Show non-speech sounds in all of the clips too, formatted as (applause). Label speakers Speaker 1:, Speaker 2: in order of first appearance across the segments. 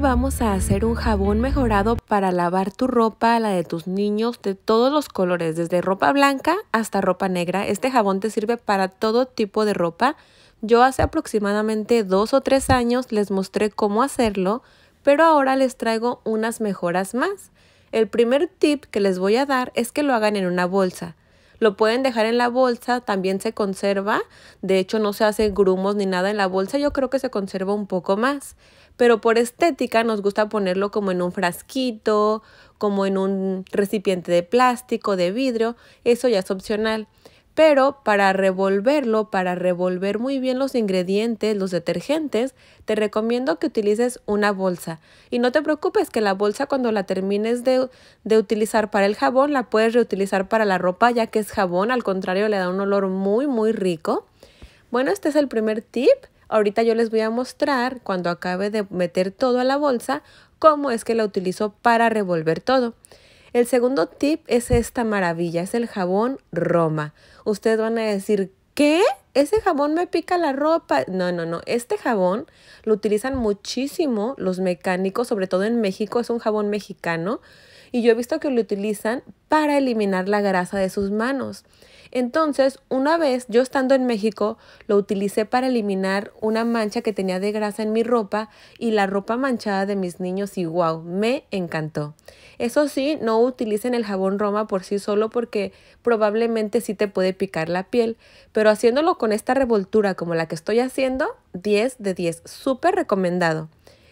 Speaker 1: vamos a hacer un jabón mejorado para lavar tu ropa, la de tus niños, de todos los colores, desde ropa blanca hasta ropa negra. Este jabón te sirve para todo tipo de ropa. Yo hace aproximadamente dos o tres años les mostré cómo hacerlo, pero ahora les traigo unas mejoras más. El primer tip que les voy a dar es que lo hagan en una bolsa. Lo pueden dejar en la bolsa, también se conserva. De hecho, no se hace grumos ni nada en la bolsa. Yo creo que se conserva un poco más. Pero por estética nos gusta ponerlo como en un frasquito, como en un recipiente de plástico, de vidrio. Eso ya es opcional pero para revolverlo, para revolver muy bien los ingredientes, los detergentes, te recomiendo que utilices una bolsa. Y no te preocupes que la bolsa cuando la termines de, utilizar para el jabón, la puedes reutilizar para la ropa ya que es jabón, al contrario le da un olor muy muy rico. Bueno, este es el primer tip. Ahorita yo les voy a mostrar cuando acabe de meter todo a la bolsa, cómo es que la utilizo para revolver todo. El segundo tip es esta maravilla, es el jabón Roma. Ustedes van a decir, ¿qué? Ese jabón me pica la ropa. No, no, no. Este jabón lo utilizan muchísimo los mecánicos, sobre todo en México. Es un jabón mexicano. Y yo he visto que lo utilizan para eliminar la grasa de sus manos. Entonces, una vez yo estando en México, lo utilicé para eliminar una mancha que tenía de grasa en mi ropa y la ropa manchada de mis niños y wow, me encantó. Eso sí, no utilicen el jabón Roma por sí solo porque probablemente sí te puede picar la piel, pero haciéndolo con esta revoltura como la que estoy haciendo, 10 de 10, súper recomendado.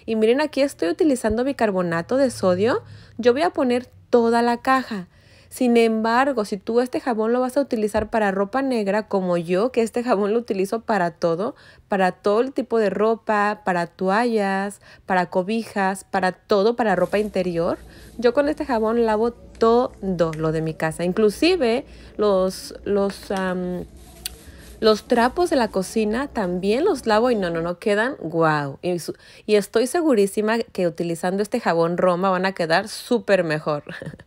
Speaker 1: Y miren, aquí estoy utilizando bicarbonato de sodio. Yo voy a poner toda la caja. Sin embargo, si tú este jabón lo vas a utilizar para ropa negra, como yo, que este jabón lo utilizo para todo, para todo el tipo de ropa, para toallas, para cobijas, para todo, para ropa interior, yo con este jabón lavo todo lo de mi casa, inclusive los, los, los trapos de la cocina también los lavo y no, no, no quedan guau. Y, y estoy segurísima que utilizando este jabón Roma van a quedar súper mejor. (laughs)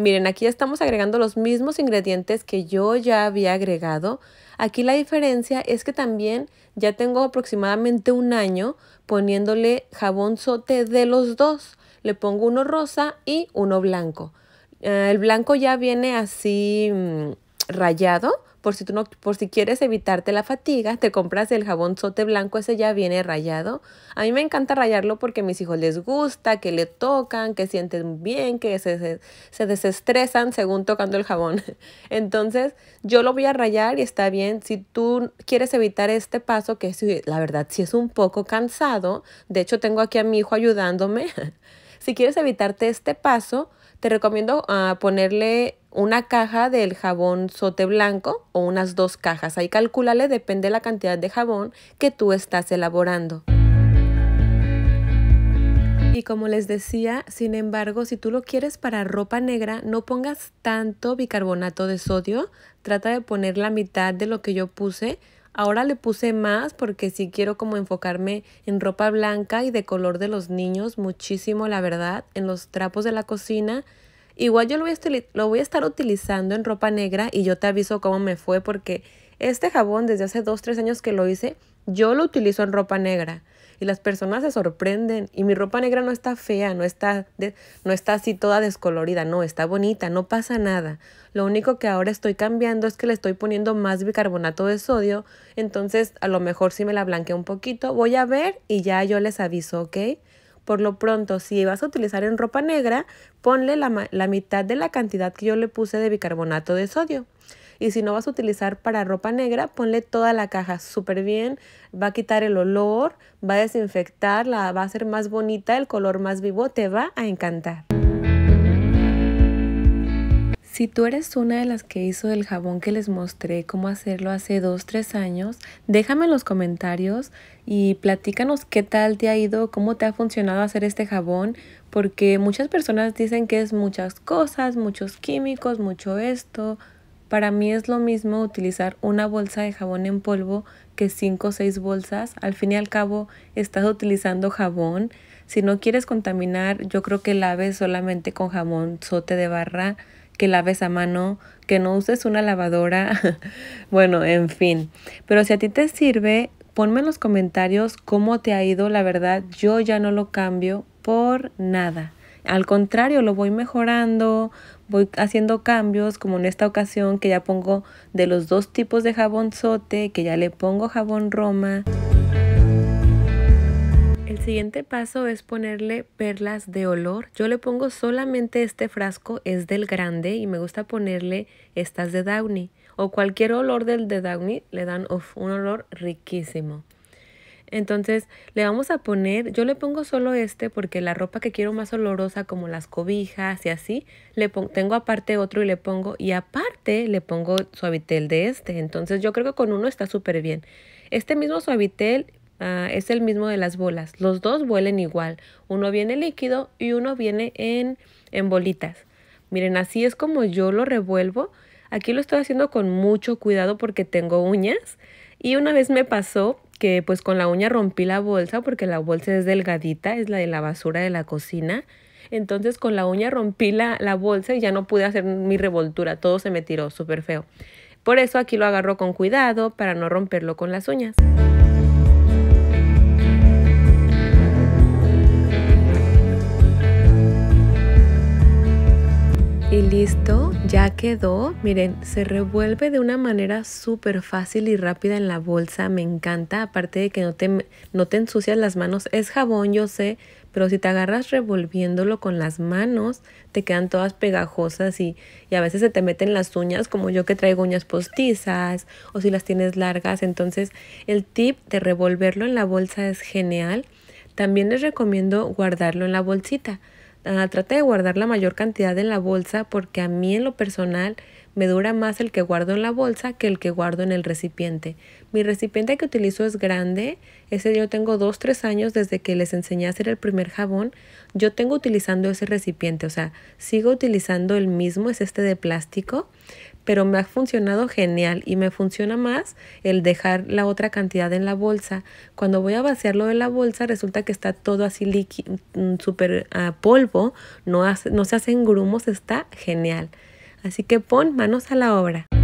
Speaker 1: Miren, aquí estamos agregando los mismos ingredientes que yo ya había agregado. Aquí la diferencia es que también ya tengo aproximadamente un año poniéndole jabón sote de los dos. Le pongo uno rosa y uno blanco. Ah, el blanco ya viene así mm, rayado por si, tú no, por si quieres evitarte la fatiga, te compras el jabón sote blanco, ese ya viene rayado. A mí me encanta rayarlo porque a mis hijos les gusta, que le tocan, que sienten bien, que se, se, se desestresan según tocando el jabón. (laughs) Entonces yo lo voy a rayar y está bien. Si tú quieres evitar este paso, que la verdad sí si es un poco cansado, de hecho tengo aquí a mi hijo ayudándome. (laughs) Si quieres evitarte este paso, te recomiendo a ah, ponerle una caja del jabón sote blanco o unas dos cajas. Ahí calculale, depende la cantidad de jabón que tú estás elaborando. Y como les decía, sin embargo, si tú lo quieres para ropa negra, no pongas tanto bicarbonato de sodio. Trata de poner la mitad de lo que yo puse. Ahora le puse más porque sí quiero como enfocarme en ropa blanca y de color de los niños muchísimo, la verdad, en los trapos de la cocina Igual yo lo voy, a estar utilizando en ropa negra y yo te aviso cómo me fue porque este jabón desde hace 2, 3 años que lo hice, yo lo utilizo en ropa negra y las personas se sorprenden y mi ropa negra no está fea, no está, no está así toda descolorida, no, está bonita, no pasa nada. Lo único que ahora estoy cambiando es que le estoy poniendo más bicarbonato de sodio, entonces a lo mejor si me la blanquea un poquito, voy a ver y ya yo les aviso, ¿ok? Por lo pronto, si vas a utilizar en ropa negra, ponle la, mitad de la cantidad que yo le puse de bicarbonato de sodio. Y si no vas a utilizar para ropa negra, ponle toda la caja súper bien. Va a quitar el olor, va a desinfectar, la, va a ser más bonita, el color más vivo, te va a encantar. Si tú eres una de las que hizo el jabón que les mostré cómo hacerlo hace 2-3 años, déjame en los comentarios y platícanos qué tal te ha ido, cómo te ha funcionado hacer este jabón, porque muchas personas dicen que es muchas cosas, muchos químicos, mucho esto. Para mí es lo mismo utilizar una bolsa de jabón en polvo que 5 o 6 bolsas. Al fin y al cabo estás utilizando jabón. Si no quieres contaminar, yo creo que laves solamente con jabón sote de barra que laves a mano, que no uses una lavadora, (laughs) bueno, en fin. Pero si a ti te sirve, ponme en los comentarios cómo te ha ido, la verdad, yo ya no lo cambio por nada. Al contrario, lo voy mejorando, voy haciendo cambios, como en esta ocasión que ya pongo de los dos tipos de jabón sote, que ya le pongo jabón roma siguiente paso es ponerle perlas de olor. Yo le pongo solamente este frasco, es del grande y me gusta ponerle estas de Downy. O cualquier olor del de Downy le dan un olor riquísimo. Entonces le vamos a poner, yo le pongo solo este porque la ropa que quiero más olorosa como las cobijas y así, le pongo, tengo aparte otro y le pongo, y aparte le pongo suavitel de este. Entonces yo creo que con uno está súper bien. Este mismo suavitel Ah, es el mismo de las bolas. Los dos vuelen igual. Uno viene líquido y uno viene en, bolitas. Miren, así es como yo lo revuelvo. Aquí lo estoy haciendo con mucho cuidado porque tengo uñas. Y una vez me pasó que pues con la uña rompí la bolsa porque la bolsa es delgadita, es la de la basura de la cocina. Entonces con la uña rompí la, la bolsa y ya no pude hacer mi revoltura. Todo se me tiró súper feo. Por eso aquí lo agarro con cuidado para no romperlo con las uñas. listo, ya quedó. Miren, se revuelve de una manera súper fácil y rápida en la bolsa. Me encanta, aparte de que no te, no te ensucias las manos. Es jabón, yo sé, pero si te agarras revolviéndolo con las manos, te quedan todas pegajosas y, y a veces se te meten las uñas, como yo que traigo uñas postizas o si las tienes largas. Entonces, el tip de revolverlo en la bolsa es genial. También les recomiendo guardarlo en la bolsita Ah, Trata de guardar la mayor cantidad en la bolsa porque a mí en lo personal me dura más el que guardo en la bolsa que el que guardo en el recipiente. Mi recipiente que utilizo es grande, ese yo tengo 2, 3 años desde que les enseñé a hacer el primer jabón, yo tengo utilizando ese recipiente, o sea, sigo utilizando el mismo, es este de plástico, pero me ha funcionado genial y me funciona más el dejar la otra cantidad en la bolsa. Cuando voy a vaciarlo de la bolsa resulta que está todo así líquido, mm, súper ah, polvo, no, no se hacen grumos, está genial. Así que pon manos a la obra.